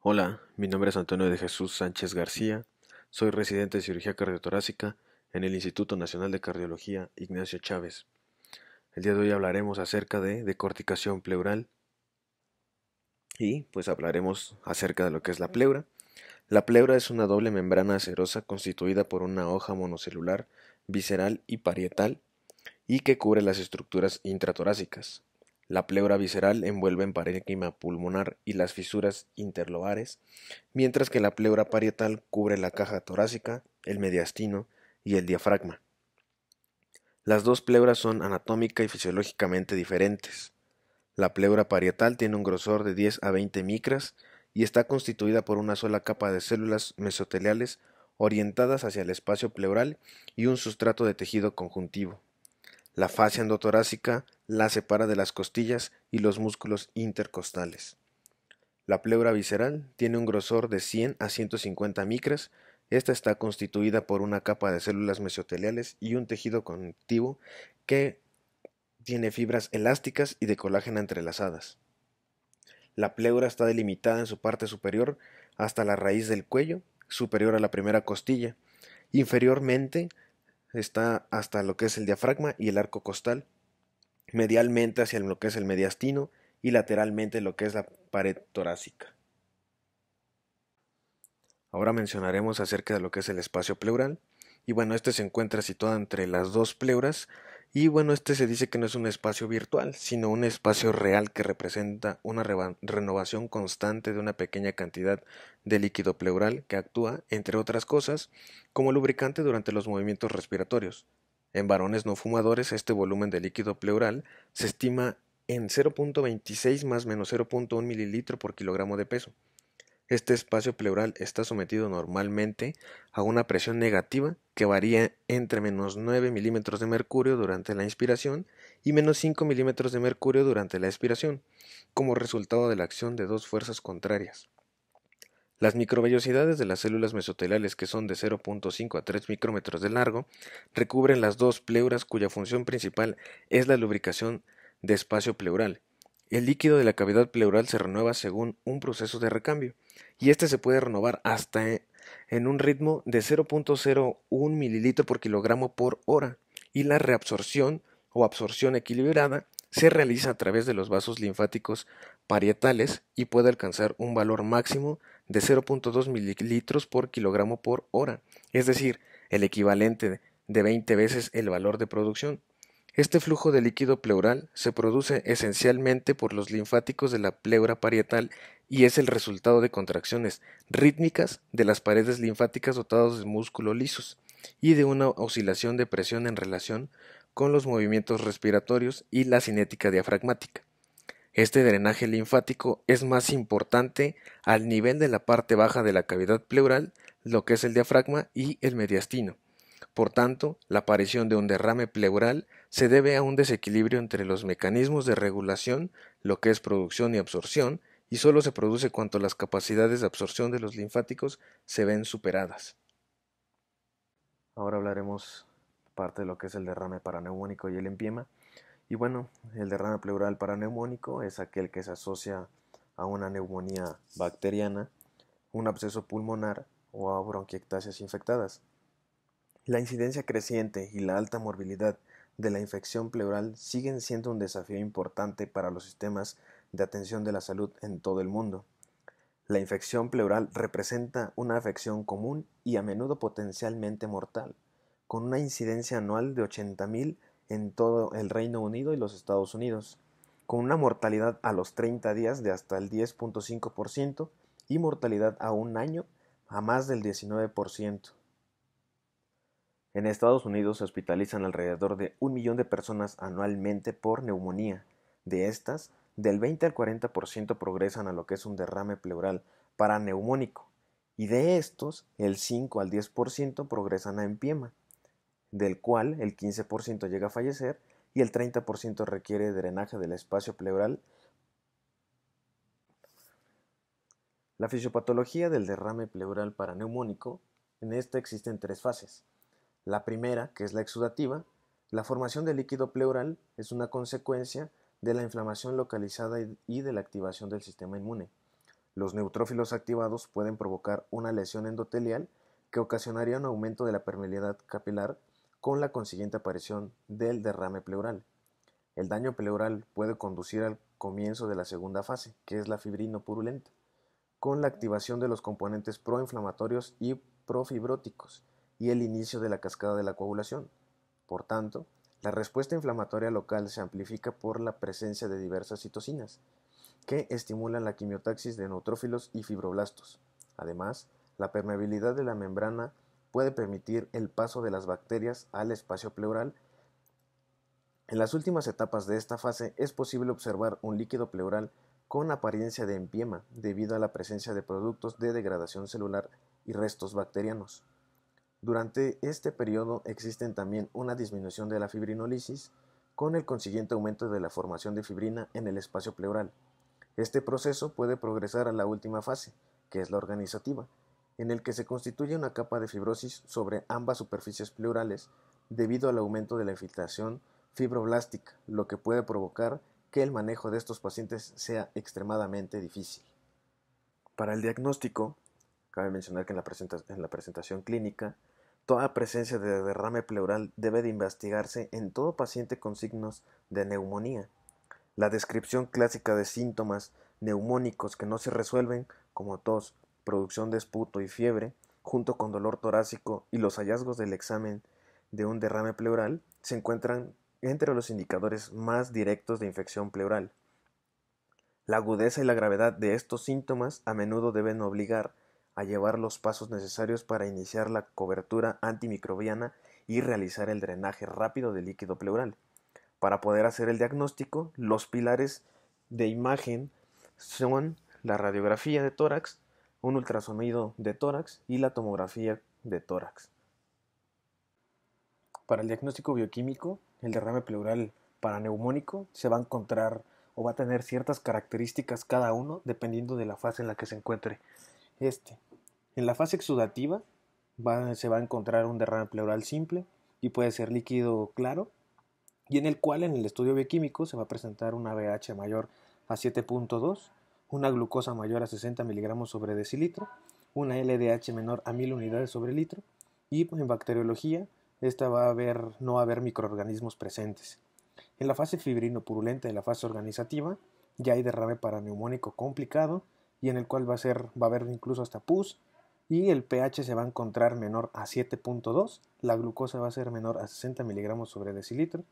Hola, mi nombre es Antonio de Jesús Sánchez García, soy residente de cirugía cardiotorácica en el Instituto Nacional de Cardiología Ignacio Chávez. El día de hoy hablaremos acerca de decorticación pleural y pues hablaremos acerca de lo que es la pleura. La pleura es una doble membrana acerosa constituida por una hoja monocelular visceral y parietal y que cubre las estructuras intratorácicas. La pleura visceral envuelve en parénquima pulmonar y las fisuras interloares, mientras que la pleura parietal cubre la caja torácica, el mediastino y el diafragma. Las dos pleuras son anatómica y fisiológicamente diferentes. La pleura parietal tiene un grosor de 10 a 20 micras y está constituida por una sola capa de células mesoteliales orientadas hacia el espacio pleural y un sustrato de tejido conjuntivo. La fascia endotorácica la separa de las costillas y los músculos intercostales. La pleura visceral tiene un grosor de 100 a 150 micras. Esta está constituida por una capa de células mesoteliales y un tejido conectivo que tiene fibras elásticas y de colágeno entrelazadas. La pleura está delimitada en su parte superior hasta la raíz del cuello, superior a la primera costilla. Inferiormente está hasta lo que es el diafragma y el arco costal, medialmente hacia lo que es el mediastino y lateralmente lo que es la pared torácica. Ahora mencionaremos acerca de lo que es el espacio pleural. Y bueno, este se encuentra situado entre las dos pleuras. Y bueno, este se dice que no es un espacio virtual, sino un espacio real que representa una renovación constante de una pequeña cantidad de líquido pleural que actúa, entre otras cosas, como lubricante durante los movimientos respiratorios. En varones no fumadores, este volumen de líquido pleural se estima en 0.26 más menos 0.1 mililitro por kilogramo de peso. Este espacio pleural está sometido normalmente a una presión negativa que varía entre menos 9 milímetros de mercurio durante la inspiración y menos 5 milímetros de mercurio durante la expiración, como resultado de la acción de dos fuerzas contrarias. Las microvellosidades de las células mesotelales, que son de 0.5 a 3 micrómetros de largo, recubren las dos pleuras cuya función principal es la lubricación de espacio pleural. El líquido de la cavidad pleural se renueva según un proceso de recambio, y este se puede renovar hasta e, en un ritmo de 0.01 mililitro por kilogramo por hora, y la reabsorción o absorción equilibrada se realiza a través de los vasos linfáticos parietales y puede alcanzar un valor máximo de 0.2 mililitros por kilogramo por hora, es decir, el equivalente de 20 veces el valor de producción. Este flujo de líquido pleural se produce esencialmente por los linfáticos de la pleura parietal y es el resultado de contracciones rítmicas de las paredes linfáticas dotadas de músculo lisos y de una oscilación de presión en relación con los movimientos respiratorios y la cinética diafragmática. Este drenaje linfático es más importante al nivel de la parte baja de la cavidad pleural, lo que es el diafragma y el mediastino. Por tanto, la aparición de un derrame pleural se debe a un desequilibrio entre los mecanismos de regulación, lo que es producción y absorción, y solo se produce cuando las capacidades de absorción de los linfáticos se ven superadas. Ahora hablaremos parte de lo que es el derrame paraneumónico y el empiema. Y bueno, el derrame pleural paraneumónico es aquel que se asocia a una neumonía bacteriana, un absceso pulmonar o a bronquiectasias infectadas. La incidencia creciente y la alta morbilidad de la infección pleural siguen siendo un desafío importante para los sistemas de atención de la salud en todo el mundo. La infección pleural representa una afección común y a menudo potencialmente mortal, con una incidencia anual de 80.000 en todo el Reino Unido y los Estados Unidos, con una mortalidad a los 30 días de hasta el 10.5% y mortalidad a un año a más del 19%. En Estados Unidos se hospitalizan alrededor de un millón de personas anualmente por neumonía. De estas, del 20 al 40% progresan a lo que es un derrame pleural paraneumónico, y de estos, el 5 al 10% progresan a empiema, del cual el 15% llega a fallecer y el 30% requiere drenaje del espacio pleural. La fisiopatología del derrame pleural paraneumónico, en esta existen tres fases. La primera, que es la exudativa, la formación del líquido pleural es una consecuencia de la inflamación localizada y de la activación del sistema inmune. Los neutrófilos activados pueden provocar una lesión endotelial que ocasionaría un aumento de la permeabilidad capilar con la consiguiente aparición del derrame pleural. El daño pleural puede conducir al comienzo de la segunda fase, que es la fibrino-purulenta, con la activación de los componentes proinflamatorios y profibróticos y el inicio de la cascada de la coagulación. Por tanto, la respuesta inflamatoria local se amplifica por la presencia de diversas citocinas, que estimulan la quimiotaxis de neutrófilos y fibroblastos. Además, la permeabilidad de la membrana puede permitir el paso de las bacterias al espacio pleural. En las últimas etapas de esta fase es posible observar un líquido pleural con apariencia de empiema debido a la presencia de productos de degradación celular y restos bacterianos. Durante este periodo existen también una disminución de la fibrinolisis con el consiguiente aumento de la formación de fibrina en el espacio pleural. Este proceso puede progresar a la última fase, que es la organizativa, en el que se constituye una capa de fibrosis sobre ambas superficies pleurales debido al aumento de la infiltración fibroblástica, lo que puede provocar que el manejo de estos pacientes sea extremadamente difícil. Para el diagnóstico, cabe mencionar que en la, presentación clínica, toda presencia de derrame pleural debe de investigarse en todo paciente con signos de neumonía. La descripción clásica de síntomas neumónicos que no se resuelven, como tos, producción de esputo y fiebre, junto con dolor torácico y los hallazgos del examen de un derrame pleural, se encuentran entre los indicadores más directos de infección pleural. La agudeza y la gravedad de estos síntomas a menudo deben obligar a llevar los pasos necesarios para iniciar la cobertura antimicrobiana y realizar el drenaje rápido del líquido pleural. Para poder hacer el diagnóstico, los pilares de imagen son la radiografía de tórax, un ultrasonido de tórax y la tomografía de tórax. Para el diagnóstico bioquímico, el derrame pleural paraneumónico se va a encontrar o va a tener ciertas características cada uno dependiendo de la fase en la que se encuentre este. En la fase exudativa se va a encontrar un derrame pleural simple y puede ser líquido claro y en el cual en el estudio bioquímico se va a presentar una VH mayor a 7.2 una glucosa mayor a 60 miligramos sobre decilitro, una LDH menor a 1000 unidades sobre litro, y en bacteriología, esta va a haber, no va a haber microorganismos presentes. En la fase purulenta de la fase organizativa, ya hay derrame paraneumónico complicado, y en el cual va a, ser, va a haber incluso hasta pus, y el pH se va a encontrar menor a 7.2, la glucosa va a ser menor a 60 miligramos sobre decilitro,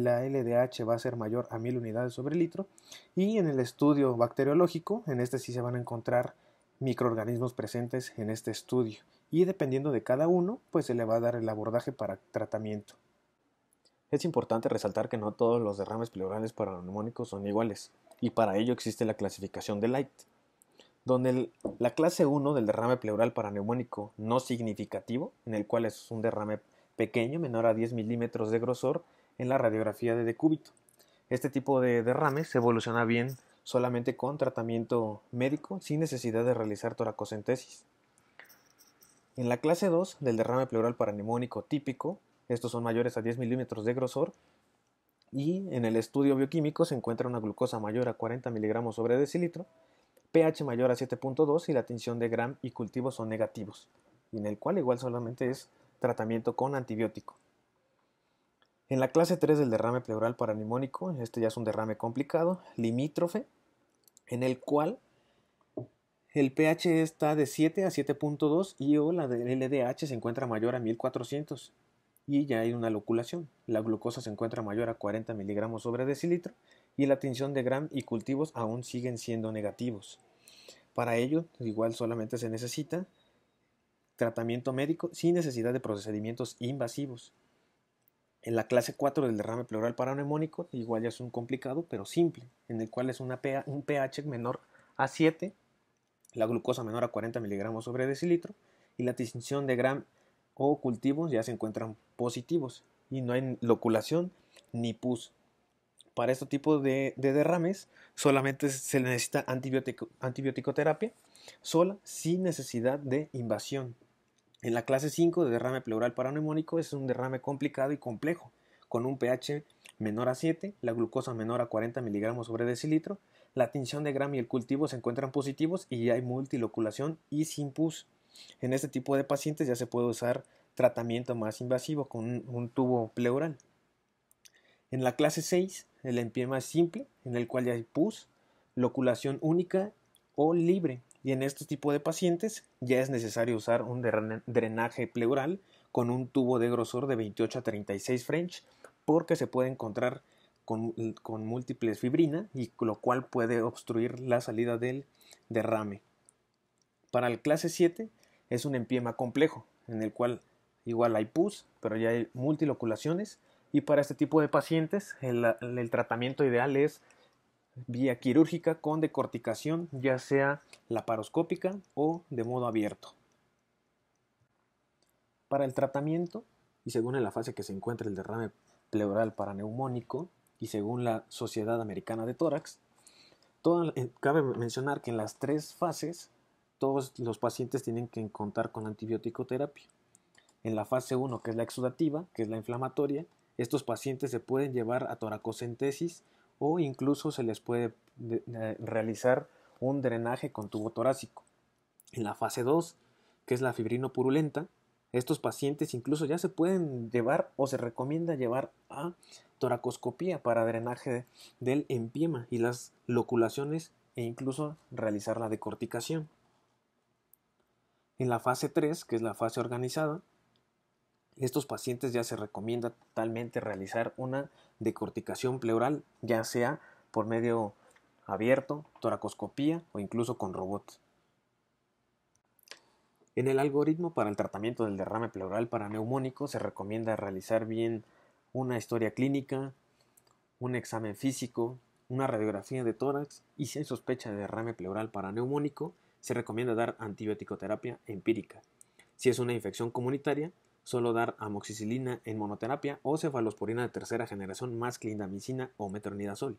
la LDH va a ser mayor a 1000 unidades sobre litro. Y en el estudio bacteriológico, en este sí se van a encontrar microorganismos presentes en este estudio. Y dependiendo de cada uno, pues se le va a dar el abordaje para tratamiento. Es importante resaltar que no todos los derrames pleurales paraneumónicos son iguales, y para ello existe la clasificación de Light, donde la clase 1 del derrame pleural paraneumónico no significativo, en el cual es un derrame pequeño, menor a 10 milímetros de grosor, en la radiografía de decúbito. Este tipo de derrame se evoluciona bien solamente con tratamiento médico sin necesidad de realizar toracocentesis. En la clase 2 del derrame pleural paranemónico típico, estos son mayores a 10 milímetros de grosor, y en el estudio bioquímico se encuentra una glucosa mayor a 40 miligramos sobre decilitro, pH mayor a 7.2 y la tensión de gram y cultivo son negativos, en el cual igual solamente es tratamiento con antibiótico. En la clase 3 del derrame pleural paranimónico, este ya es un derrame complicado, limítrofe, en el cual el pH está de 7 a 7.2 y o la LDH se encuentra mayor a 1400 y ya hay una loculación. La glucosa se encuentra mayor a 40 miligramos sobre decilitro y la tinción de gram y cultivos aún siguen siendo negativos. Para ello, igual solamente se necesita tratamiento médico sin necesidad de procedimientos invasivos. En la clase 4 del derrame pleural paranemónico, igual ya es un complicado, pero simple, en el cual es un pH menor a 7, la glucosa menor a 40 miligramos sobre decilitro y la distinción de gram o cultivos ya se encuentran positivos y no hay loculación ni pus. Para este tipo de, derrames solamente se necesita antibiótico, antibiótico terapia sola sin necesidad de invasión. En la clase 5 de derrame pleural paraneumónico es un derrame complicado y complejo, con un pH menor a 7, la glucosa menor a 40 miligramos sobre decilitro, la tinción de Gram y el cultivo se encuentran positivos y hay multiloculación y sin pus. En este tipo de pacientes ya se puede usar tratamiento más invasivo con un, tubo pleural. En la clase 6, el empiema es simple, en el cual ya hay pus, loculación única o libre y en este tipo de pacientes ya es necesario usar un drenaje pleural con un tubo de grosor de 28 a 36 French porque se puede encontrar con, múltiples fibrina y lo cual puede obstruir la salida del derrame. Para el clase 7 es un empiema complejo en el cual igual hay pus pero ya hay multiloculaciones y para este tipo de pacientes el tratamiento ideal es vía quirúrgica con decorticación, ya sea laparoscópica o de modo abierto. Para el tratamiento, y según en la fase que se encuentra el derrame pleural paraneumónico, y según la Sociedad Americana de Tórax, eh, cabe mencionar que en las tres fases todos los pacientes tienen que contar con antibiótico terapia. En la fase 1, que es la exudativa, que es la inflamatoria, estos pacientes se pueden llevar a toracocentesis o incluso se les puede eh, realizar un drenaje con tubo torácico. En la fase 2, que es la fibrino purulenta, estos pacientes incluso ya se pueden llevar o se recomienda llevar a toracoscopía para drenaje del empiema y las loculaciones e incluso realizar la decorticación. En la fase 3, que es la fase organizada, estos pacientes ya se recomienda totalmente realizar una de corticación pleural, ya sea por medio abierto, toracoscopía o incluso con robot. En el algoritmo para el tratamiento del derrame pleural para se recomienda realizar bien una historia clínica, un examen físico, una radiografía de tórax y si hay sospecha de derrame pleural para se recomienda dar antibiótico terapia empírica. Si es una infección comunitaria, solo dar amoxicilina en monoterapia o cefalosporina de tercera generación más clindamicina o metronidazol.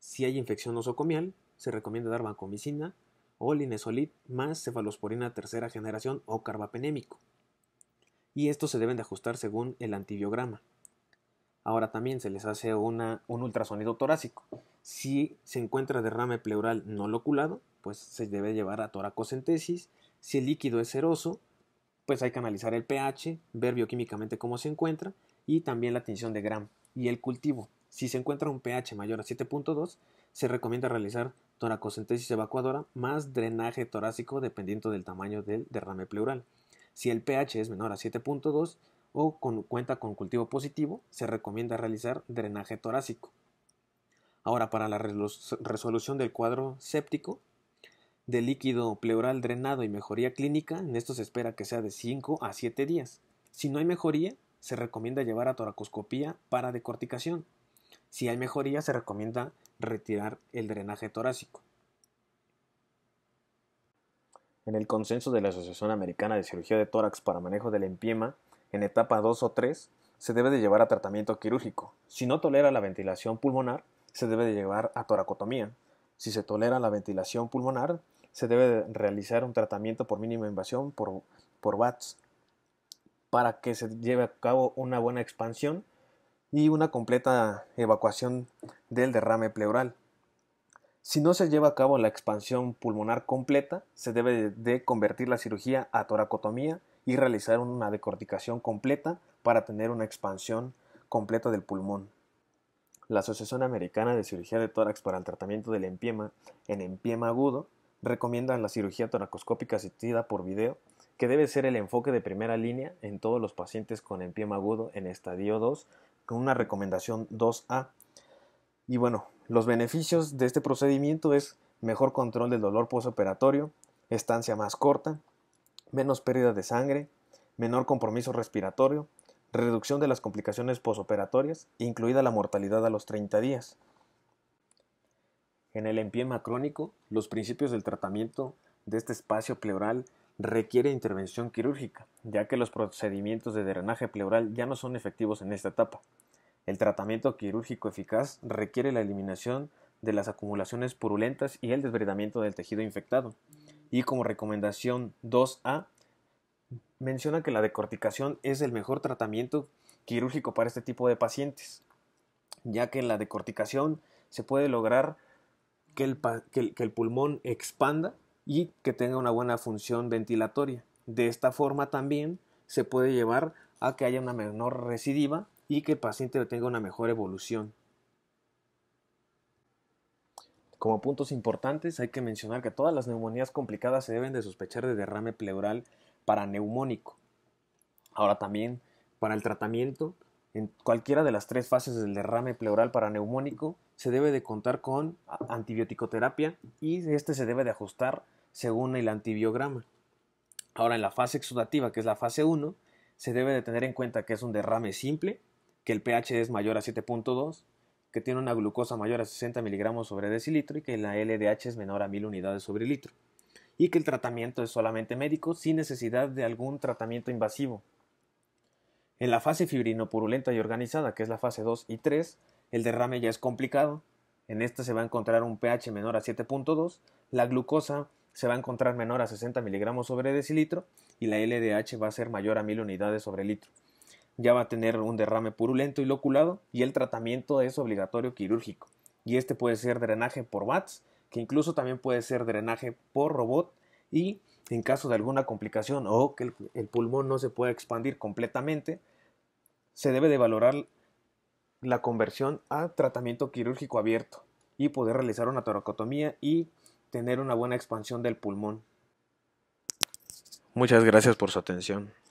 Si hay infección nosocomial, se recomienda dar vancomicina o linesolid más cefalosporina de tercera generación o carbapenémico. Y estos se deben de ajustar según el antibiograma. Ahora también se les hace un ultrasonido torácico. Si se encuentra derrame pleural no loculado, pues se debe llevar a toracocentesis. Si el líquido es seroso, pues hay que analizar el pH, ver bioquímicamente cómo se encuentra y también la tensión de gram y el cultivo. Si se encuentra un pH mayor a 7.2, se recomienda realizar toracocentesis evacuadora más drenaje torácico dependiendo del tamaño del derrame pleural. Si el pH es menor a 7.2 o con, cuenta con cultivo positivo, se recomienda realizar drenaje torácico. Ahora, para la resolución del cuadro séptico, de líquido pleural drenado y mejoría clínica, en esto se espera que sea de 5 a 7 días. Si no hay mejoría, se recomienda llevar a toracoscopía para decorticación. Si hay mejoría, se recomienda retirar el drenaje torácico. En el consenso de la Asociación Americana de Cirugía de Tórax para Manejo del Empiema, en etapa 2 o 3, se debe de llevar a tratamiento quirúrgico. Si no tolera la ventilación pulmonar, se debe de llevar a toracotomía, si se tolera la ventilación pulmonar, se debe realizar un tratamiento por mínima invasión por, por watts para que se lleve a cabo una buena expansión y una completa evacuación del derrame pleural. Si no se lleva a cabo la expansión pulmonar completa, se debe de convertir la cirugía a toracotomía y realizar una decorticación completa para tener una expansión completa del pulmón la Asociación Americana de Cirugía de Tórax para el Tratamiento del Empiema en Empiema Agudo recomienda la cirugía toracoscópica asistida por video, que debe ser el enfoque de primera línea en todos los pacientes con empiema agudo en estadio 2, con una recomendación 2A. Y bueno, los beneficios de este procedimiento es mejor control del dolor postoperatorio, estancia más corta, menos pérdida de sangre, menor compromiso respiratorio, reducción de las complicaciones posoperatorias, incluida la mortalidad a los 30 días. En el empiema crónico, los principios del tratamiento de este espacio pleural requiere intervención quirúrgica, ya que los procedimientos de drenaje pleural ya no son efectivos en esta etapa. El tratamiento quirúrgico eficaz requiere la eliminación de las acumulaciones purulentas y el desbridamiento del tejido infectado. Y como recomendación 2A, menciona que la decorticación es el mejor tratamiento quirúrgico para este tipo de pacientes, ya que en la decorticación se puede lograr que el, pulmón expanda y que tenga una buena función ventilatoria. De esta forma también se puede llevar a que haya una menor recidiva y que el paciente tenga una mejor evolución. Como puntos importantes hay que mencionar que todas las neumonías complicadas se deben de sospechar de derrame pleural para neumónico. Ahora también para el tratamiento, en cualquiera de las tres fases del derrame pleural para neumónico, se debe de contar con terapia y este se debe de ajustar según el antibiograma. Ahora, en la fase exudativa, que es la fase 1, se debe de tener en cuenta que es un derrame simple, que el pH es mayor a 7.2, que tiene una glucosa mayor a 60 miligramos sobre decilitro y que la LDH es menor a 1000 unidades sobre litro y que el tratamiento es solamente médico sin necesidad de algún tratamiento invasivo. En la fase fibrinopurulenta y organizada, que es la fase 2 y 3, el derrame ya es complicado. En esta se va a encontrar un pH menor a 7.2, la glucosa se va a encontrar menor a 60 miligramos sobre decilitro y la LDH va a ser mayor a 1000 unidades sobre litro. Ya va a tener un derrame purulento y loculado y el tratamiento es obligatorio quirúrgico. Y este puede ser drenaje por watts, que incluso también puede ser drenaje por robot y en caso de alguna complicación o que el, pulmón no se pueda expandir completamente, se debe de valorar la conversión a tratamiento quirúrgico abierto y poder realizar una toracotomía y tener una buena expansión del pulmón. Muchas gracias por su atención.